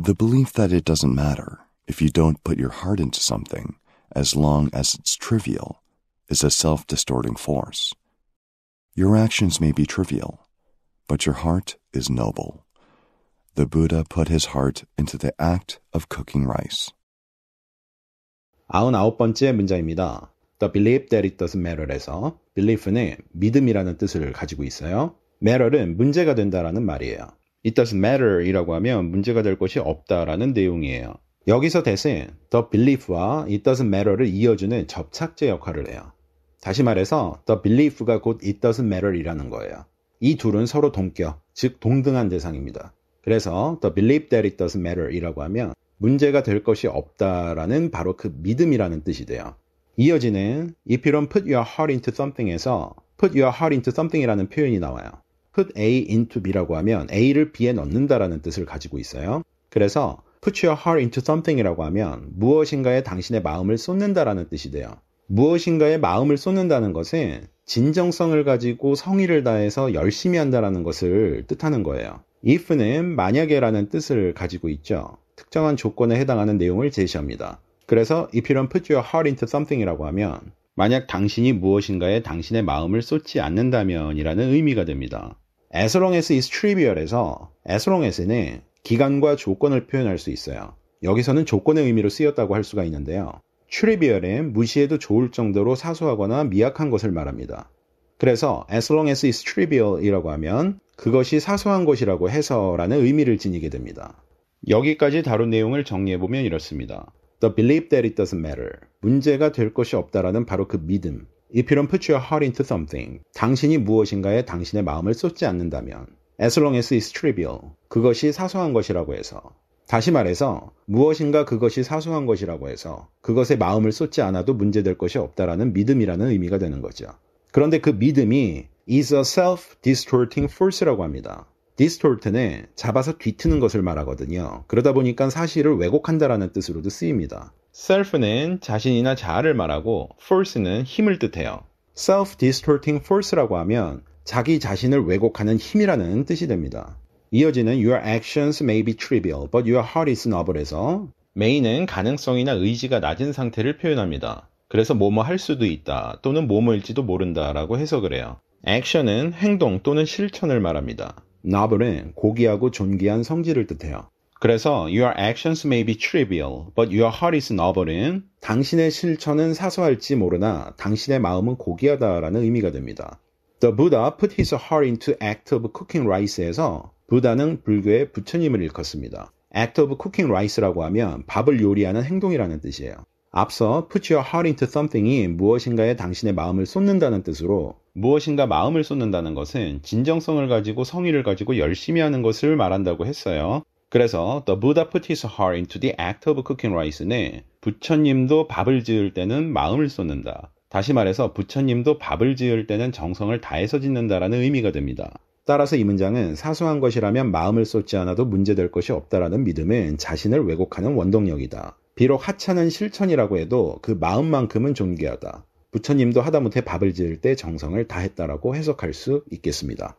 The belief that it doesn't matter if you don't put your heart into something as long as it's trivial is a self distorting force. Your actions may be trivial, but your heart is noble. The Buddha put his heart into the act of cooking rice. 99번째 문장입니다. The belief that it doesn't matter에서 belief는 믿음이라는 뜻을 가지고 있어요. matter은 문제가 된다라는 말이에요. it doesn't matter 이라고 하면 문제가 될 것이 없다라는 내용이에요. 여기서 대신 the belief와 it doesn't matter를 이어주는 접착제 역할을 해요. 다시 말해서 the belief가 곧 it doesn't matter이라는 거예요. 이 둘은 서로 동격, 즉 동등한 대상입니다. 그래서 the belief that it doesn't matter이라고 하면 문제가 될 것이 없다라는 바로 그 믿음이라는 뜻이 돼요. 이어지는 if you don't put your heart into something에서 put your heart into something이라는 표현이 나와요. put A into B라고 하면 A를 B에 넣는다라는 뜻을 가지고 있어요. 그래서 put your heart into something이라고 하면 무엇인가에 당신의 마음을 쏟는다라는 뜻이 돼요. 무엇인가에 마음을 쏟는다는 것은 진정성을 가지고 성의를 다해서 열심히 한다라는 것을 뜻하는 거예요. if는 만약에라는 뜻을 가지고 있죠. 특정한 조건에 해당하는 내용을 제시합니다. 그래서 if you don't put your heart into something이라고 하면 만약 당신이 무엇인가에 당신의 마음을 쏟지 않는다면이라는 의미가 됩니다. as long as is trivial에서 as long as는 기간과 조건을 표현할 수 있어요. 여기서는 조건의 의미로 쓰였다고 할 수가 있는데요. trivial은 무시해도 좋을 정도로 사소하거나 미약한 것을 말합니다. 그래서 as long as is trivial이라고 하면 그것이 사소한 것이라고 해서라는 의미를 지니게 됩니다. 여기까지 다룬 내용을 정리해보면 이렇습니다. The belief that it doesn't matter. 문제가 될 것이 없다라는 바로 그 믿음. If you don't put your heart into something, 당신이 무엇인가에 당신의 마음을 쏟지 않는다면, as long as it's trivial, 그것이 사소한 것이라고 해서, 다시 말해서 무엇인가 그것이 사소한 것이라고 해서 그것에 마음을 쏟지 않아도 문제될 것이 없다라는 믿음이라는 의미가 되는 거죠. 그런데 그 믿음이 is a self-distorting force라고 합니다. distort는 잡아서 뒤트는 것을 말하거든요. 그러다 보니까 사실을 왜곡한다라는 뜻으로도 쓰입니다. self는 자신이나 자아를 말하고 force는 힘을 뜻해요. self-distorting force라고 하면 자기 자신을 왜곡하는 힘이라는 뜻이 됩니다. 이어지는 your actions may be trivial, but your heart is noble에서 may는 가능성이나 의지가 낮은 상태를 표현합니다. 그래서 뭐뭐 할 수도 있다 또는 뭐뭐일지도 모른다라고 해석을 해요. action은 행동 또는 실천을 말합니다. noble은 고귀하고 존귀한 성질을 뜻해요. 그래서 your actions may be trivial, but your heart is novel은 b 당신의 실천은 사소할지 모르나 당신의 마음은 고귀하다라는 의미가 됩니다. The Buddha put his heart into act of cooking rice에서 부다는 불교의 부처님을 일컫습니다. act of cooking rice라고 하면 밥을 요리하는 행동이라는 뜻이에요. 앞서 put your heart into something이 무엇인가에 당신의 마음을 쏟는다는 뜻으로 무엇인가 마음을 쏟는다는 것은 진정성을 가지고 성의를 가지고 열심히 하는 것을 말한다고 했어요. 그래서 The Buddha put his heart into the act of cooking rice는 부처님도 밥을 지을 때는 마음을 쏟는다. 다시 말해서 부처님도 밥을 지을 때는 정성을 다해서 짓는다라는 의미가 됩니다. 따라서 이 문장은 사소한 것이라면 마음을 쏟지 않아도 문제될 것이 없다라는 믿음은 자신을 왜곡하는 원동력이다. 비록 하찮은 실천이라고 해도 그 마음만큼은 존귀하다. 부처님도 하다못해 밥을 지을 때 정성을 다했다라고 해석할 수 있겠습니다.